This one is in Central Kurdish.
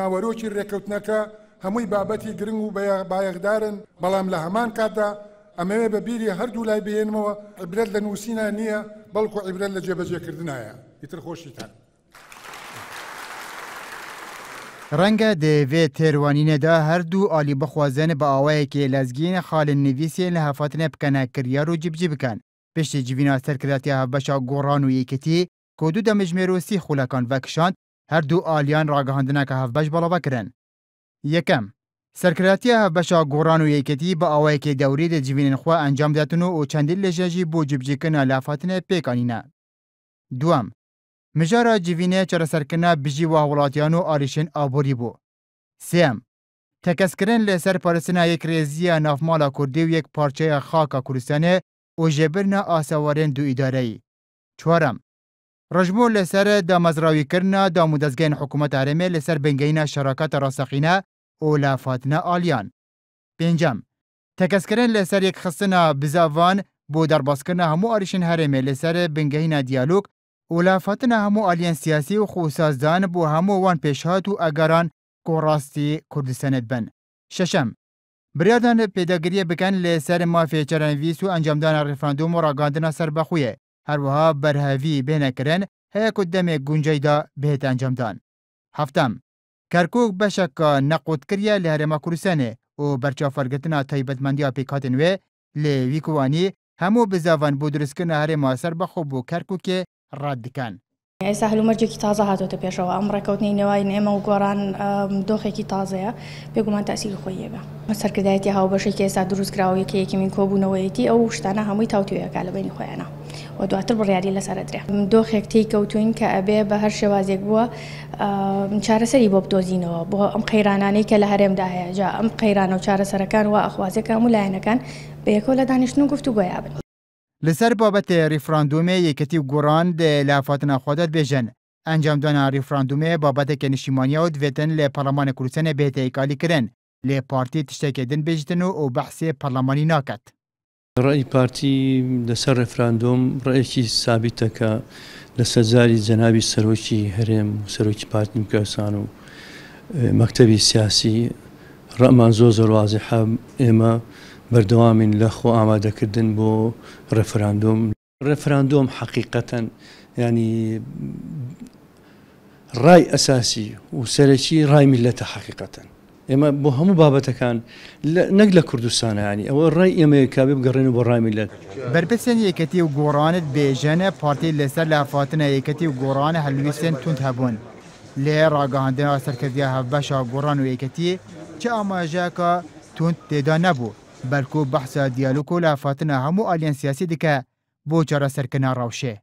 ناوەرۆکی ڕێکەوتنەکە هەمووی بابەتی گرنگ و بایەغدارن بەڵام لە هەمان کاتدا ئەمەوێ بە بیری هەردوو لای بێنمەوە عبرەت لە نووسینە نییە بەڵکو عیبرەت لە جێبەجێکردنایە ئیتر خۆشیتان. ڕەنگە دەوێت تێوانینەدا هەردوو ئالی بخوازن بە ئاوایەکی لەزگینە خاڵن نوویسێ لە هەفاتنە بکەنە کریار و جیبجی بکەن پشتی جیبینا سەرکراتی هەبەشا گۆڕان و یەکەتی کۆدو دەمەژمێرۆسی خولەکان ڤەکشاند هەردوو ئالیان ڕاگەهاندنا کە هەفبەش بەڵەوە کرن. یەکەم سەرکراتیە هەبەشا گۆڕان و یەکەتی بە ئەوەیەکی دەوری دەجیبینن خوا ئەنجامداتن و و چەندین لەژێژی بۆ جبجیکردن لافاتنە پێکانینە. دوم مژارە جیڤینێ چرەسەرکردە بژی وا وڵاتیان و ئاریشن ئابووری بوو. سێم تەکەسکردن لەسەر پارستنا یەک رێزیە نافمالا کوردی و یەک پارچەیە خاکە کوردستانێ و ژێبرنە ئاسەوارێن دوو ئیدارایی. چوارم ڕژبۆ لەسەر دامەزراویکردنا دامودەستگەین حکوومەت ئارێمێ لەسەر بنگینە شەراکەتە ڕاستەقینە ئۆلافاتنە ئالیان. پێنجەم، تەکەسکردن لەسەر یەک خستنە بزاوان بۆ دەرباسکردنە هەموو ئاریشن هەرێمێ لەسەر بنگینە دیالوک ئۆلافاتنە هەموو ئالیەن سیاسی و خۆسازدان بۆ هەمووان پێشهات و ئەگەران کۆڕاستی کوردستانت بن. ششەم، برادان پێداگریە بکەن لەسەر مافێ چەرەنویس و ئەنجامدانە ڕفاندوم و ڕاگاندنە سەر بەخویە. هەروەها بەرهەوی بێنەکرێن هەیەک و دەمێک گونجەیدا بێت ئەنجەمدان. هەفتم کەرکک بەشەکە نەقوتکرە لە هەرێمە کوردسانێ و بەرچاوفەرگتنا تایبەتمەندیا پێکاتن وێ لێ ویکوانی هەموو بزاوان بۆ دروستکردە هەرێمە سەر بەخۆ بۆ کەرککێ ڕاد دکەن. ئێستا هەلومەرجێکی تازە هاتۆتە پێشەوە ئەم ڕێکەوتنی نێوای نێمە و گۆران دۆخێکی تازەیە پێگومان تاسیری خۆیێبە سەرکردایەتی هاوبەشێکی ئێستا دروستکراوە یەکەیەکی من کۆبوونەوەیەتی ئەو شتانە هەمووی تاوتوێەکە لە بینی خۆیانە و دواتر بڕیاری لەسەر درێ دۆخێک تی کەوتوین کە ئەبێ بە هەر شێوازێک بووە چارەسەری بۆ بدۆزینەوە بۆ ئەم قەیرانانەی کە لە هەرێمدا هەیە جا ئەم قەیرانە و چارەسەرەکان و ئەخوازەکە و لایەنەکان بەیەکۆ لە دانیشتن و گفتو گویابن لەسەر بابەتێ ریفراندومێ یەکەتی و گۆڕان لافاتنە خۆدەت بێژن ئەنجامدانە ریفراندومێ بابەتێکە نیشتیمانیا و دوێتن لە پەرلەمانە کوردسەنە بێتەیکالی کردن لێ پارتی تشتێکێدن بێژتن و ئەو بەحسێ پەرلەمانی ناکات. ڕای پارتی لەسەر ڕێفراندۆم ڕێکی سابیتەکە لە سەرزاری جەناوی سەرۆکی هەرێم و سەرۆکی پارتیم کەسان و مەکتەبی سیاسی ڕەمان زۆ زۆروازی حەم ئێمە بەردەوامین لە خۆ ئامادەکردن بۆ ڕێفراندۆم ڕێفراندۆم حقیقەتەن ینی ڕای ئەساسی و سەرەکی ڕای میلەتە حقیقەتەن ئێمە بۆ هەموو بابەتەکان نەک لە کوردستانانی ئەوە ڕای ئێمەیە کابێ بگەڕێن و بۆ ڕای میلەت بەرپرسێن یەکەتی و گۆڕانت بێژەنە پارتی لەسەر لافاتنە یەکەتی و گۆڕانە هەلوویستێن تونند هەبوون لێ ڕاگەهاندنەوە سەرکردیا هەبەشا گۆڕان و یەکەتی چه ئاماژەکە تونند تێدا نەبوو بەلکو بەحسە دیالوک و لافاتنە هەموو ئالیەن سیاسی دکە بۆ چارەسەرکردنا ڕاوشێ